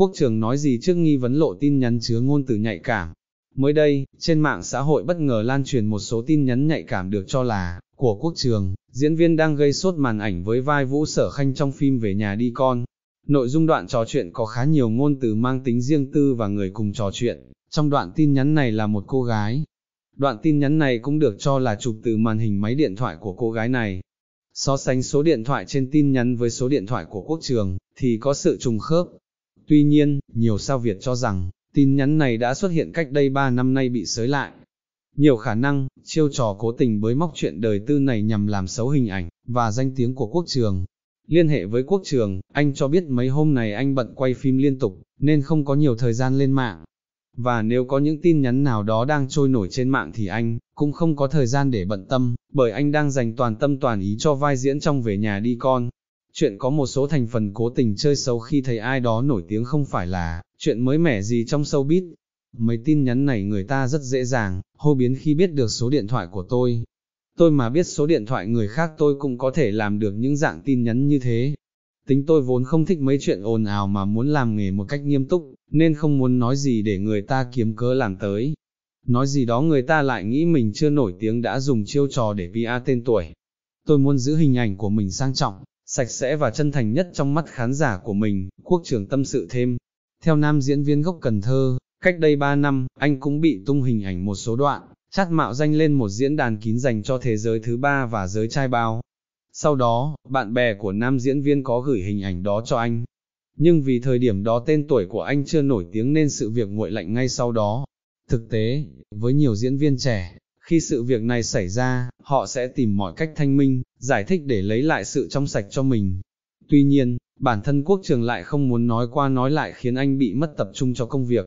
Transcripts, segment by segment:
Quốc trường nói gì trước nghi vấn lộ tin nhắn chứa ngôn từ nhạy cảm. Mới đây, trên mạng xã hội bất ngờ lan truyền một số tin nhắn nhạy cảm được cho là, của quốc trường, diễn viên đang gây sốt màn ảnh với vai Vũ Sở Khanh trong phim Về nhà đi con. Nội dung đoạn trò chuyện có khá nhiều ngôn từ mang tính riêng tư và người cùng trò chuyện, trong đoạn tin nhắn này là một cô gái. Đoạn tin nhắn này cũng được cho là chụp từ màn hình máy điện thoại của cô gái này. So sánh số điện thoại trên tin nhắn với số điện thoại của quốc trường, thì có sự trùng khớp, Tuy nhiên, nhiều sao Việt cho rằng, tin nhắn này đã xuất hiện cách đây 3 năm nay bị sới lại. Nhiều khả năng, chiêu trò cố tình bới móc chuyện đời tư này nhằm làm xấu hình ảnh, và danh tiếng của quốc trường. Liên hệ với quốc trường, anh cho biết mấy hôm này anh bận quay phim liên tục, nên không có nhiều thời gian lên mạng. Và nếu có những tin nhắn nào đó đang trôi nổi trên mạng thì anh cũng không có thời gian để bận tâm, bởi anh đang dành toàn tâm toàn ý cho vai diễn trong Về Nhà Đi Con. Chuyện có một số thành phần cố tình chơi xấu khi thấy ai đó nổi tiếng không phải là chuyện mới mẻ gì trong showbiz. Mấy tin nhắn này người ta rất dễ dàng, hô biến khi biết được số điện thoại của tôi. Tôi mà biết số điện thoại người khác tôi cũng có thể làm được những dạng tin nhắn như thế. Tính tôi vốn không thích mấy chuyện ồn ào mà muốn làm nghề một cách nghiêm túc, nên không muốn nói gì để người ta kiếm cớ làm tới. Nói gì đó người ta lại nghĩ mình chưa nổi tiếng đã dùng chiêu trò để PR tên tuổi. Tôi muốn giữ hình ảnh của mình sang trọng, sạch sẽ và chân thành nhất trong mắt khán giả của mình, quốc trưởng tâm sự thêm. Theo nam diễn viên gốc Cần Thơ, cách đây 3 năm, anh cũng bị tung hình ảnh một số đoạn, chát mạo danh lên một diễn đàn kín dành cho thế giới thứ ba và giới trai bao. Sau đó, bạn bè của nam diễn viên có gửi hình ảnh đó cho anh. Nhưng vì thời điểm đó tên tuổi của anh chưa nổi tiếng nên sự việc nguội lạnh ngay sau đó. Thực tế, với nhiều diễn viên trẻ, khi sự việc này xảy ra, họ sẽ tìm mọi cách thanh minh, giải thích để lấy lại sự trong sạch cho mình. Tuy nhiên, bản thân quốc trường lại không muốn nói qua nói lại khiến anh bị mất tập trung cho công việc.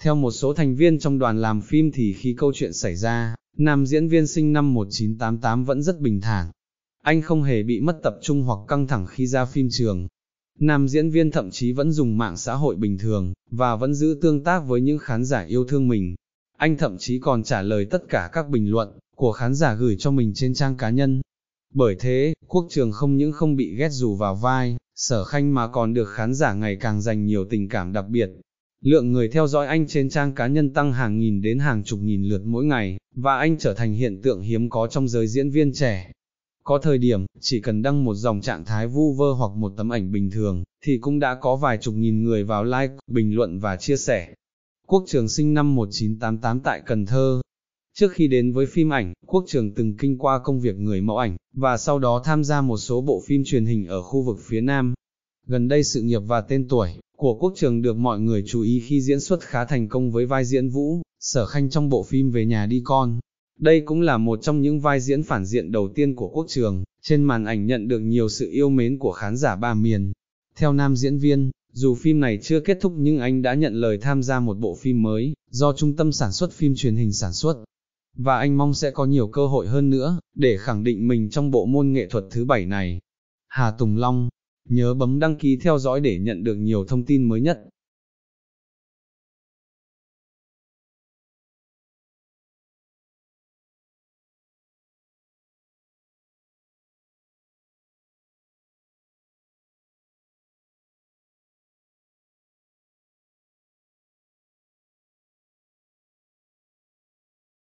Theo một số thành viên trong đoàn làm phim thì khi câu chuyện xảy ra, nam diễn viên sinh năm 1988 vẫn rất bình thản. Anh không hề bị mất tập trung hoặc căng thẳng khi ra phim trường. Nam diễn viên thậm chí vẫn dùng mạng xã hội bình thường, và vẫn giữ tương tác với những khán giả yêu thương mình anh thậm chí còn trả lời tất cả các bình luận của khán giả gửi cho mình trên trang cá nhân. Bởi thế, quốc trường không những không bị ghét dù vào vai, sở khanh mà còn được khán giả ngày càng dành nhiều tình cảm đặc biệt. Lượng người theo dõi anh trên trang cá nhân tăng hàng nghìn đến hàng chục nghìn lượt mỗi ngày, và anh trở thành hiện tượng hiếm có trong giới diễn viên trẻ. Có thời điểm, chỉ cần đăng một dòng trạng thái vu vơ hoặc một tấm ảnh bình thường, thì cũng đã có vài chục nghìn người vào like, bình luận và chia sẻ. Quốc Trường sinh năm 1988 tại Cần Thơ. Trước khi đến với phim ảnh, Quốc Trường từng kinh qua công việc người mẫu ảnh, và sau đó tham gia một số bộ phim truyền hình ở khu vực phía Nam. Gần đây sự nghiệp và tên tuổi của Quốc Trường được mọi người chú ý khi diễn xuất khá thành công với vai diễn Vũ, Sở Khanh trong bộ phim Về nhà đi con. Đây cũng là một trong những vai diễn phản diện đầu tiên của Quốc Trường, trên màn ảnh nhận được nhiều sự yêu mến của khán giả ba miền. Theo nam diễn viên, dù phim này chưa kết thúc nhưng anh đã nhận lời tham gia một bộ phim mới, do trung tâm sản xuất phim truyền hình sản xuất. Và anh mong sẽ có nhiều cơ hội hơn nữa, để khẳng định mình trong bộ môn nghệ thuật thứ bảy này. Hà Tùng Long, nhớ bấm đăng ký theo dõi để nhận được nhiều thông tin mới nhất.